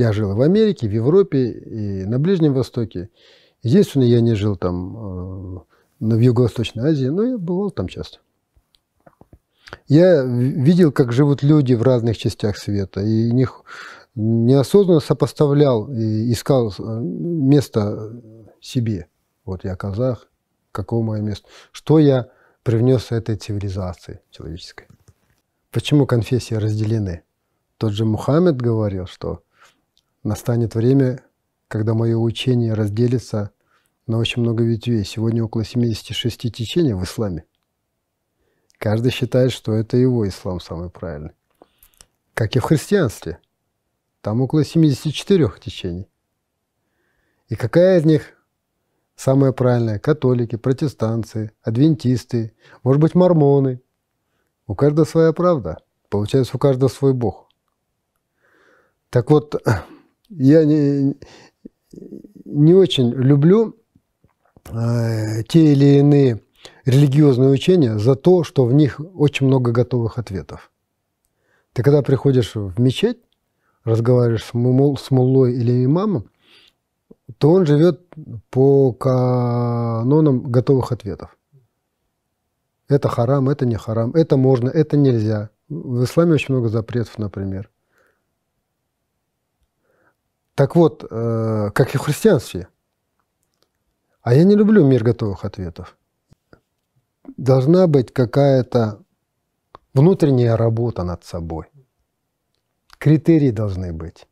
Я жил в Америке, в Европе, и на Ближнем Востоке. Единственное, я не жил там э, ну, в Юго-Восточной Азии, но я бывал там часто. Я видел, как живут люди в разных частях света, и них неосознанно сопоставлял и искал э, место себе. Вот я казах, каково мое место, что я привнес этой цивилизации человеческой. Почему конфессии разделены? Тот же Мухаммед говорил, что Настанет время, когда мое учение разделится на очень много ветвей. Сегодня около 76 течений в исламе. Каждый считает, что это его ислам самый правильный. Как и в христианстве. Там около 74 течений. И какая из них самая правильная? Католики, протестанты, адвентисты, может быть, мормоны. У каждого своя правда. Получается, у каждого свой Бог. Так вот, я не, не очень люблю э, те или иные религиозные учения за то, что в них очень много готовых ответов. Ты когда приходишь в мечеть, разговариваешь с, мул, с муллой или имамом, то он живет по канонам готовых ответов. Это харам, это не харам, это можно, это нельзя. В исламе очень много запретов, например. Так вот, э, как и в христианстве. А я не люблю мир готовых ответов. Должна быть какая-то внутренняя работа над собой. Критерии должны быть.